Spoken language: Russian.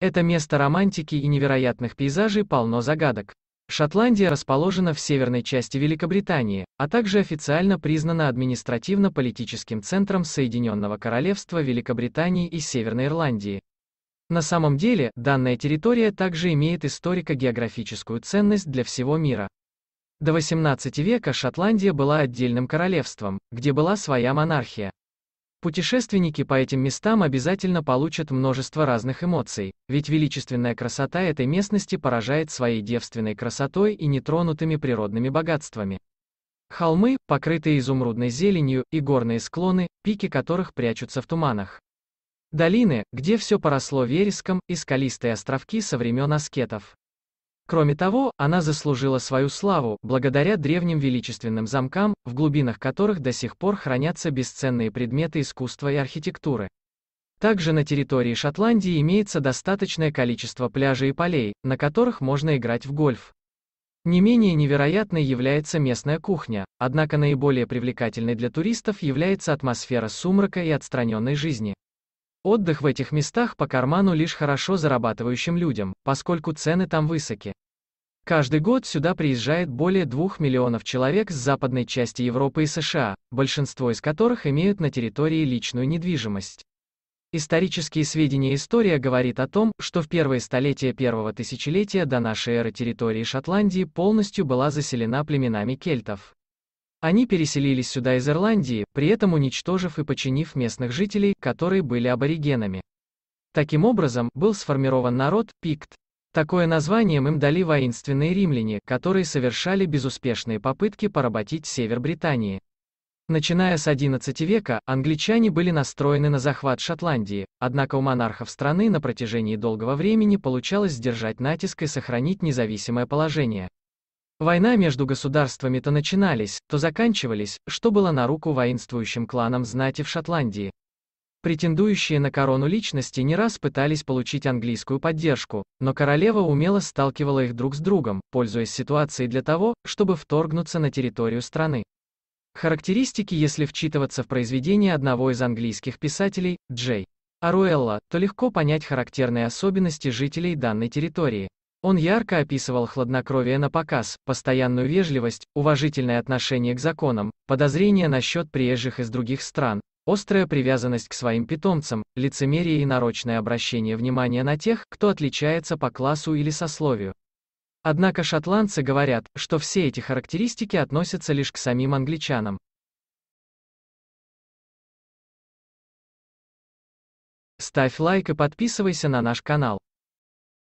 Это место романтики и невероятных пейзажей полно загадок. Шотландия расположена в северной части Великобритании, а также официально признана административно-политическим центром Соединенного Королевства Великобритании и Северной Ирландии. На самом деле, данная территория также имеет историко-географическую ценность для всего мира. До 18 века Шотландия была отдельным королевством, где была своя монархия. Путешественники по этим местам обязательно получат множество разных эмоций, ведь величественная красота этой местности поражает своей девственной красотой и нетронутыми природными богатствами. Холмы, покрытые изумрудной зеленью, и горные склоны, пики которых прячутся в туманах. Долины, где все поросло вереском, и скалистые островки со времен аскетов. Кроме того, она заслужила свою славу, благодаря древним величественным замкам, в глубинах которых до сих пор хранятся бесценные предметы искусства и архитектуры. Также на территории Шотландии имеется достаточное количество пляжей и полей, на которых можно играть в гольф. Не менее невероятной является местная кухня, однако наиболее привлекательной для туристов является атмосфера сумрака и отстраненной жизни. Отдых в этих местах по карману лишь хорошо зарабатывающим людям, поскольку цены там высоки. Каждый год сюда приезжает более 2 миллионов человек с западной части Европы и США, большинство из которых имеют на территории личную недвижимость. Исторические сведения история говорит о том, что в первое столетие первого тысячелетия до нашей эры территории Шотландии полностью была заселена племенами кельтов. Они переселились сюда из Ирландии, при этом уничтожив и починив местных жителей, которые были аборигенами. Таким образом, был сформирован народ, пикт. Такое название им дали воинственные римляне, которые совершали безуспешные попытки поработить север Британии. Начиная с XI века, англичане были настроены на захват Шотландии, однако у монархов страны на протяжении долгого времени получалось сдержать натиск и сохранить независимое положение. Война между государствами то начинались, то заканчивались, что было на руку воинствующим кланам знати в Шотландии. Претендующие на корону личности не раз пытались получить английскую поддержку, но королева умело сталкивала их друг с другом, пользуясь ситуацией для того, чтобы вторгнуться на территорию страны. Характеристики, если вчитываться в произведение одного из английских писателей, Джей. Аруэлла, то легко понять характерные особенности жителей данной территории. Он ярко описывал хладнокровие на показ, постоянную вежливость, уважительное отношение к законам, подозрения насчет приезжих из других стран, острая привязанность к своим питомцам, лицемерие и нарочное обращение внимания на тех, кто отличается по классу или сословию. Однако шотландцы говорят, что все эти характеристики относятся лишь к самим англичанам. Ставь лайк и подписывайся на наш канал.